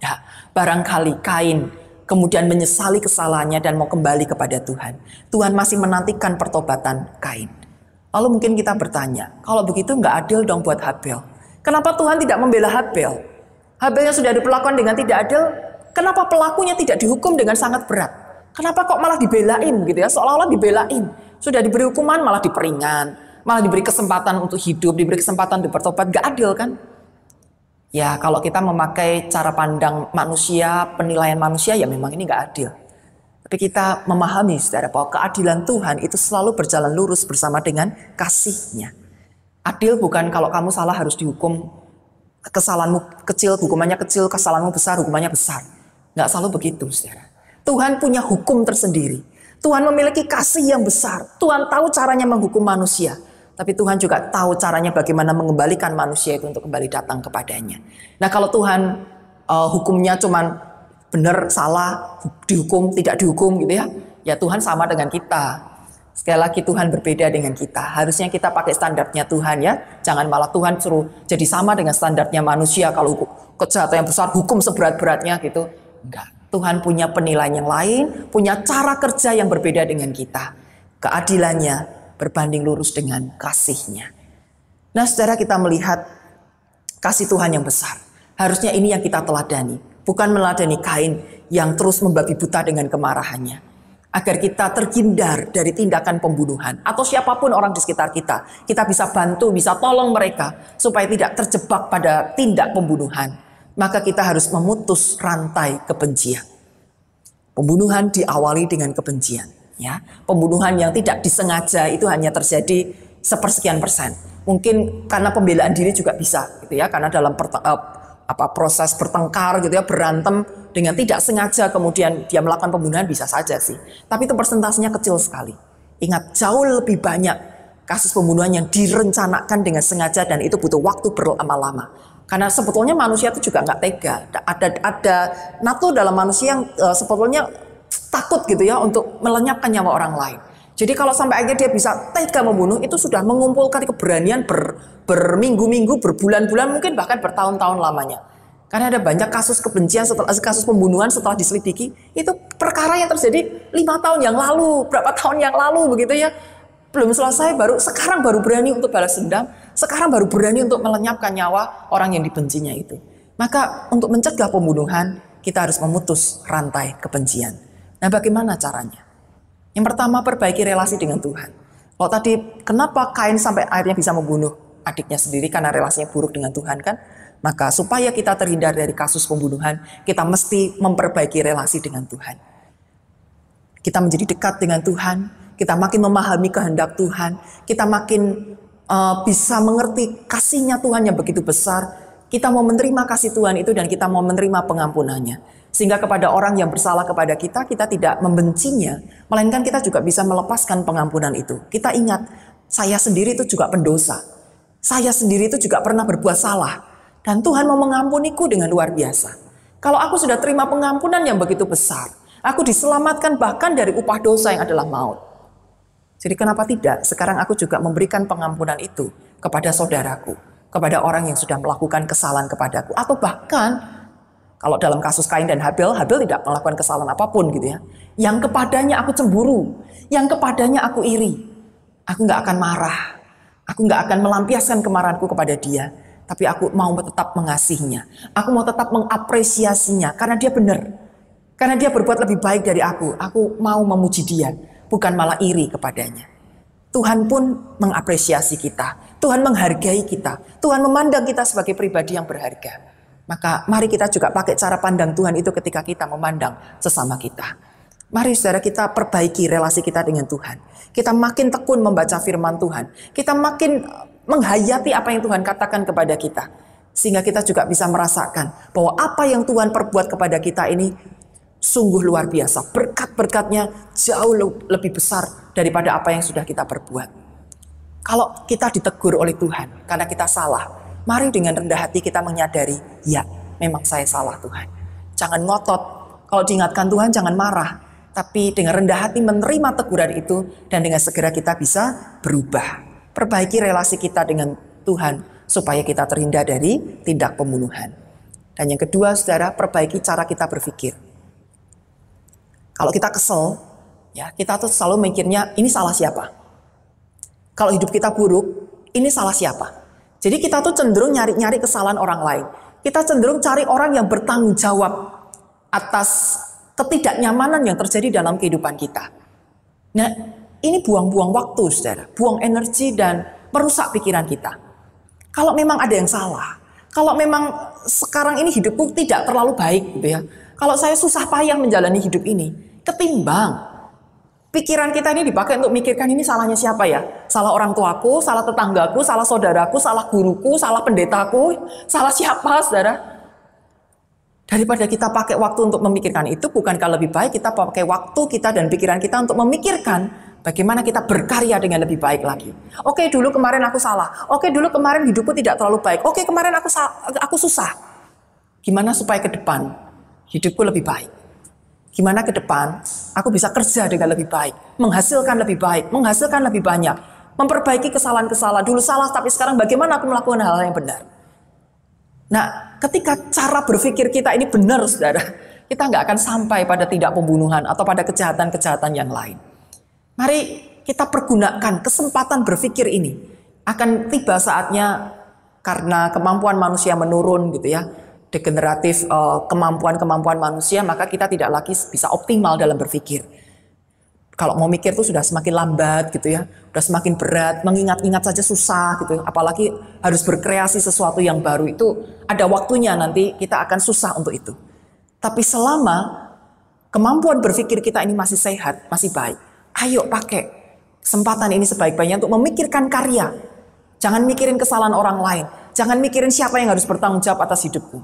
ya, barangkali kain kemudian menyesali kesalahannya dan mau kembali kepada Tuhan. Tuhan masih menantikan pertobatan Kain. Lalu mungkin kita bertanya, kalau begitu nggak adil dong buat Habel. Kenapa Tuhan tidak membela Habel? Habel yang sudah diperlakukan dengan tidak adil, kenapa pelakunya tidak dihukum dengan sangat berat? Kenapa kok malah dibelain gitu ya? Seolah-olah dibelain. Sudah diberi hukuman malah diperingan, malah diberi kesempatan untuk hidup, diberi kesempatan untuk bertobat, gak adil kan? Ya kalau kita memakai cara pandang manusia, penilaian manusia ya memang ini nggak adil. Tapi kita memahami saudara bahwa keadilan Tuhan itu selalu berjalan lurus bersama dengan kasihnya. Adil bukan kalau kamu salah harus dihukum kesalahanmu kecil, hukumannya kecil, kesalahanmu besar, hukumannya besar. Nggak selalu begitu saudara. Tuhan punya hukum tersendiri. Tuhan memiliki kasih yang besar. Tuhan tahu caranya menghukum manusia. Tapi Tuhan juga tahu caranya bagaimana mengembalikan manusia itu untuk kembali datang kepadanya. Nah kalau Tuhan uh, hukumnya cuma benar salah dihukum tidak dihukum gitu ya, ya Tuhan sama dengan kita. Sekali lagi Tuhan berbeda dengan kita. Harusnya kita pakai standarnya Tuhan ya. Jangan malah Tuhan suruh jadi sama dengan standarnya manusia kalau hukum, kejahatan yang besar hukum seberat-beratnya gitu. Enggak. Tuhan punya penilaian yang lain, punya cara kerja yang berbeda dengan kita. Keadilannya, berbanding lurus dengan kasihnya. Nah saudara kita melihat kasih Tuhan yang besar. Harusnya ini yang kita teladani. Bukan meladani kain yang terus membabi buta dengan kemarahannya. Agar kita terhindar dari tindakan pembunuhan. Atau siapapun orang di sekitar kita. Kita bisa bantu, bisa tolong mereka. Supaya tidak terjebak pada tindak pembunuhan. Maka kita harus memutus rantai kebencian. Pembunuhan diawali dengan kebencian ya pembunuhan yang tidak disengaja itu hanya terjadi sepersekian persen mungkin karena pembelaan diri juga bisa gitu ya karena dalam eh, apa proses bertengkar gitu ya berantem dengan tidak sengaja kemudian dia melakukan pembunuhan bisa saja sih tapi itu persentasenya kecil sekali ingat jauh lebih banyak kasus pembunuhan yang direncanakan dengan sengaja dan itu butuh waktu berlama-lama karena sebetulnya manusia itu juga nggak tega ada ada natu dalam manusia yang uh, sebetulnya takut gitu ya untuk melenyapkan nyawa orang lain. Jadi kalau sampai akhirnya dia bisa tega membunuh itu sudah mengumpulkan keberanian ber, berminggu-minggu, berbulan-bulan mungkin bahkan bertahun-tahun lamanya. Karena ada banyak kasus kebencian setelah kasus pembunuhan setelah diselidiki itu perkara yang terjadi lima tahun yang lalu, berapa tahun yang lalu begitu ya belum selesai baru sekarang baru berani untuk balas dendam, sekarang baru berani untuk melenyapkan nyawa orang yang dibencinya itu. Maka untuk mencegah pembunuhan kita harus memutus rantai kebencian. Nah bagaimana caranya? Yang pertama perbaiki relasi dengan Tuhan. Kalau tadi kenapa Kain sampai akhirnya bisa membunuh adiknya sendiri karena relasinya buruk dengan Tuhan kan? Maka supaya kita terhindar dari kasus pembunuhan, kita mesti memperbaiki relasi dengan Tuhan. Kita menjadi dekat dengan Tuhan, kita makin memahami kehendak Tuhan, kita makin uh, bisa mengerti kasihnya Tuhan yang begitu besar. Kita mau menerima kasih Tuhan itu dan kita mau menerima pengampunannya. Sehingga kepada orang yang bersalah kepada kita, kita tidak membencinya, melainkan kita juga bisa melepaskan pengampunan itu. Kita ingat, saya sendiri itu juga pendosa. Saya sendiri itu juga pernah berbuat salah. Dan Tuhan mau mengampuniku dengan luar biasa. Kalau aku sudah terima pengampunan yang begitu besar, aku diselamatkan bahkan dari upah dosa yang adalah maut. Jadi kenapa tidak sekarang aku juga memberikan pengampunan itu kepada saudaraku, kepada orang yang sudah melakukan kesalahan kepadaku, atau bahkan kalau dalam kasus Kain dan Habel, Habel tidak melakukan kesalahan apapun gitu ya. Yang kepadanya aku cemburu, yang kepadanya aku iri. Aku nggak akan marah, aku nggak akan melampiaskan kemarahanku kepada dia. Tapi aku mau tetap mengasihinya, aku mau tetap mengapresiasinya karena dia benar. Karena dia berbuat lebih baik dari aku, aku mau memuji dia, bukan malah iri kepadanya. Tuhan pun mengapresiasi kita, Tuhan menghargai kita, Tuhan memandang kita sebagai pribadi yang berharga. Maka mari kita juga pakai cara pandang Tuhan itu ketika kita memandang sesama kita. Mari saudara kita perbaiki relasi kita dengan Tuhan. Kita makin tekun membaca firman Tuhan. Kita makin eh, menghayati apa yang Tuhan katakan kepada kita. Sehingga kita juga bisa merasakan bahwa apa yang Tuhan perbuat kepada kita ini sungguh luar biasa. Berkat-berkatnya jauh lebih besar daripada apa yang sudah kita perbuat. Kalau kita ditegur oleh Tuhan karena kita salah, Mari dengan rendah hati kita menyadari, ya memang saya salah Tuhan. Jangan ngotot, kalau diingatkan Tuhan jangan marah. Tapi dengan rendah hati menerima teguran itu dan dengan segera kita bisa berubah. Perbaiki relasi kita dengan Tuhan supaya kita terhindar dari tindak pembunuhan. Dan yang kedua saudara, perbaiki cara kita berpikir. Kalau kita kesel, ya kita tuh selalu mikirnya ini salah siapa? Kalau hidup kita buruk, ini salah siapa? Jadi kita tuh cenderung nyari-nyari kesalahan orang lain. Kita cenderung cari orang yang bertanggung jawab atas ketidaknyamanan yang terjadi dalam kehidupan kita. Nah, ini buang-buang waktu, saudara. Buang energi dan merusak pikiran kita. Kalau memang ada yang salah, kalau memang sekarang ini hidupku tidak terlalu baik gitu ya. Kalau saya susah payah menjalani hidup ini, ketimbang pikiran kita ini dipakai untuk mikirkan ini salahnya siapa ya? Salah orang tuaku, salah tetanggaku, salah saudaraku, salah guruku, salah pendetaku, salah siapa, saudara? Daripada kita pakai waktu untuk memikirkan itu, bukankah lebih baik kita pakai waktu kita dan pikiran kita untuk memikirkan bagaimana kita berkarya dengan lebih baik lagi. Oke, dulu kemarin aku salah. Oke, dulu kemarin hidupku tidak terlalu baik. Oke, kemarin aku aku susah. Gimana supaya ke depan hidupku lebih baik? Gimana ke depan aku bisa kerja dengan lebih baik, menghasilkan lebih baik, menghasilkan lebih banyak, memperbaiki kesalahan-kesalahan. Dulu salah tapi sekarang bagaimana aku melakukan hal-hal yang benar. Nah, ketika cara berpikir kita ini benar, saudara, kita nggak akan sampai pada tidak pembunuhan atau pada kejahatan-kejahatan yang lain. Mari kita pergunakan kesempatan berpikir ini. Akan tiba saatnya karena kemampuan manusia menurun gitu ya degeneratif eh, kemampuan-kemampuan manusia, maka kita tidak lagi bisa optimal dalam berpikir. Kalau mau mikir tuh sudah semakin lambat gitu ya, sudah semakin berat, mengingat-ingat saja susah gitu. Apalagi harus berkreasi sesuatu yang baru itu ada waktunya nanti kita akan susah untuk itu. Tapi selama kemampuan berpikir kita ini masih sehat, masih baik, ayo pakai kesempatan ini sebaik-baiknya untuk memikirkan karya. Jangan mikirin kesalahan orang lain, jangan mikirin siapa yang harus bertanggung jawab atas hidupku.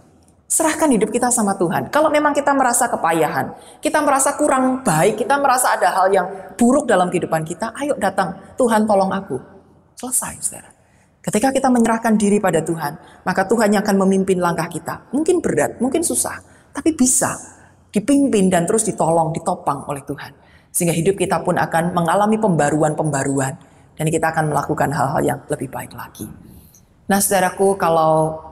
Serahkan hidup kita sama Tuhan. Kalau memang kita merasa kepayahan, kita merasa kurang baik, kita merasa ada hal yang buruk dalam kehidupan kita, ayo datang, Tuhan tolong aku. Selesai, saudara. Ketika kita menyerahkan diri pada Tuhan, maka Tuhan yang akan memimpin langkah kita. Mungkin berat, mungkin susah, tapi bisa dipimpin dan terus ditolong, ditopang oleh Tuhan. Sehingga hidup kita pun akan mengalami pembaruan-pembaruan dan kita akan melakukan hal-hal yang lebih baik lagi. Nah, saudaraku, kalau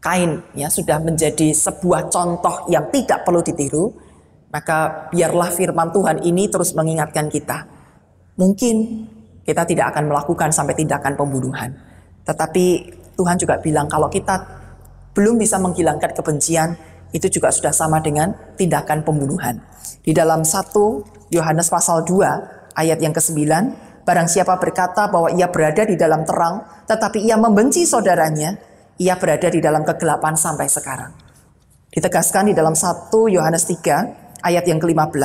Kain ya sudah menjadi sebuah contoh yang tidak perlu ditiru, maka biarlah firman Tuhan ini terus mengingatkan kita. Mungkin kita tidak akan melakukan sampai tindakan pembunuhan. Tetapi Tuhan juga bilang kalau kita belum bisa menghilangkan kebencian, itu juga sudah sama dengan tindakan pembunuhan. Di dalam satu Yohanes pasal 2 ayat yang ke-9, barang siapa berkata bahwa ia berada di dalam terang tetapi ia membenci saudaranya, ia berada di dalam kegelapan sampai sekarang. Ditegaskan di dalam 1 Yohanes 3 ayat yang ke-15,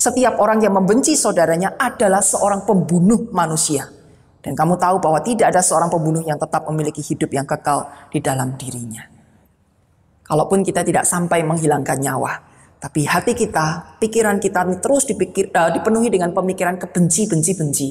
setiap orang yang membenci saudaranya adalah seorang pembunuh manusia. Dan kamu tahu bahwa tidak ada seorang pembunuh yang tetap memiliki hidup yang kekal di dalam dirinya. Kalaupun kita tidak sampai menghilangkan nyawa, tapi hati kita, pikiran kita terus dipikir, uh, dipenuhi dengan pemikiran kebenci-benci-benci.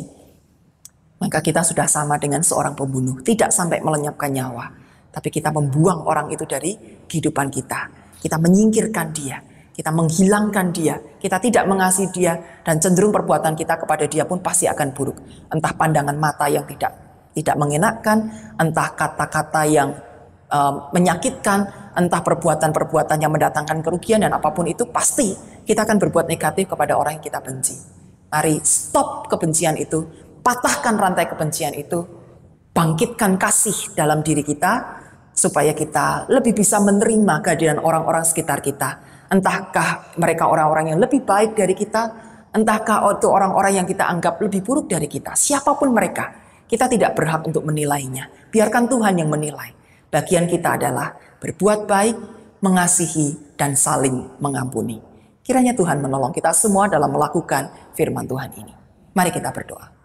Maka kita sudah sama dengan seorang pembunuh, tidak sampai melenyapkan nyawa tapi kita membuang orang itu dari kehidupan kita. Kita menyingkirkan dia, kita menghilangkan dia, kita tidak mengasihi dia, dan cenderung perbuatan kita kepada dia pun pasti akan buruk. Entah pandangan mata yang tidak tidak mengenakkan, entah kata-kata yang um, menyakitkan, entah perbuatan-perbuatan yang mendatangkan kerugian dan apapun itu pasti kita akan berbuat negatif kepada orang yang kita benci. Mari stop kebencian itu, patahkan rantai kebencian itu, bangkitkan kasih dalam diri kita, supaya kita lebih bisa menerima kehadiran orang-orang sekitar kita. Entahkah mereka orang-orang yang lebih baik dari kita, entahkah itu orang-orang yang kita anggap lebih buruk dari kita, siapapun mereka, kita tidak berhak untuk menilainya. Biarkan Tuhan yang menilai. Bagian kita adalah berbuat baik, mengasihi, dan saling mengampuni. Kiranya Tuhan menolong kita semua dalam melakukan firman Tuhan ini. Mari kita berdoa.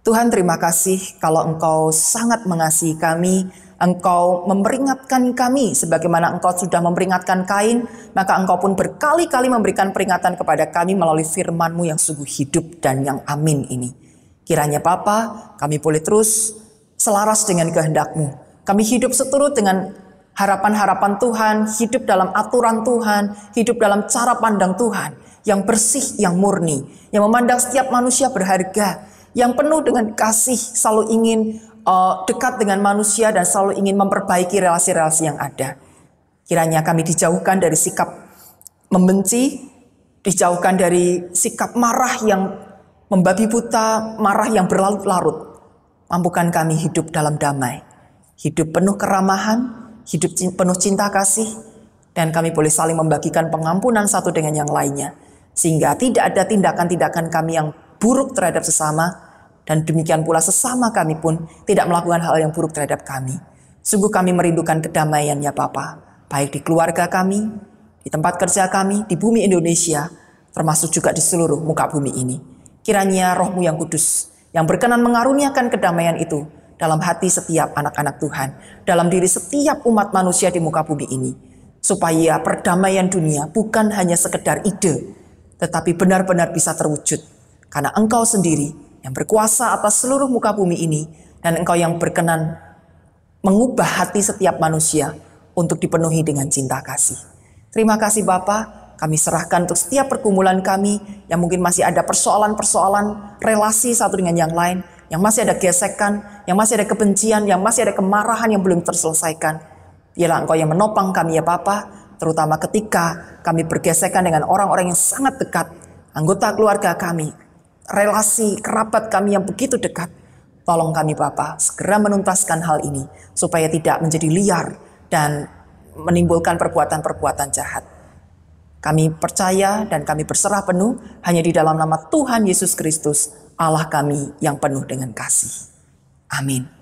Tuhan terima kasih kalau Engkau sangat mengasihi kami, Engkau memperingatkan kami sebagaimana Engkau sudah memperingatkan Kain, maka Engkau pun berkali-kali memberikan peringatan kepada kami melalui firman-Mu yang sungguh hidup dan yang amin ini. Kiranya Bapa, kami boleh terus selaras dengan kehendak-Mu. Kami hidup seturut dengan harapan-harapan Tuhan, hidup dalam aturan Tuhan, hidup dalam cara pandang Tuhan yang bersih, yang murni, yang memandang setiap manusia berharga, yang penuh dengan kasih, selalu ingin uh, dekat dengan manusia dan selalu ingin memperbaiki relasi-relasi yang ada. Kiranya kami dijauhkan dari sikap membenci, dijauhkan dari sikap marah yang membabi buta, marah yang berlarut-larut. Mampukan kami hidup dalam damai, hidup penuh keramahan, hidup penuh cinta kasih, dan kami boleh saling membagikan pengampunan satu dengan yang lainnya. Sehingga tidak ada tindakan-tindakan kami yang buruk terhadap sesama, dan demikian pula sesama kami pun tidak melakukan hal yang buruk terhadap kami. Sungguh kami merindukan kedamaian ya Bapa, baik di keluarga kami, di tempat kerja kami, di bumi Indonesia, termasuk juga di seluruh muka bumi ini. Kiranya rohmu yang kudus, yang berkenan mengaruniakan kedamaian itu dalam hati setiap anak-anak Tuhan, dalam diri setiap umat manusia di muka bumi ini, supaya perdamaian dunia bukan hanya sekedar ide, tetapi benar-benar bisa terwujud karena engkau sendiri yang berkuasa atas seluruh muka bumi ini dan engkau yang berkenan mengubah hati setiap manusia untuk dipenuhi dengan cinta kasih. Terima kasih Bapa, kami serahkan untuk setiap pergumulan kami yang mungkin masih ada persoalan-persoalan relasi satu dengan yang lain, yang masih ada gesekan, yang masih ada kebencian, yang masih ada kemarahan yang belum terselesaikan. Biarlah Engkau yang menopang kami ya Bapa, terutama ketika kami bergesekan dengan orang-orang yang sangat dekat, anggota keluarga kami, relasi kerabat kami yang begitu dekat. Tolong kami Bapa segera menuntaskan hal ini supaya tidak menjadi liar dan menimbulkan perbuatan-perbuatan jahat. Kami percaya dan kami berserah penuh hanya di dalam nama Tuhan Yesus Kristus, Allah kami yang penuh dengan kasih. Amin.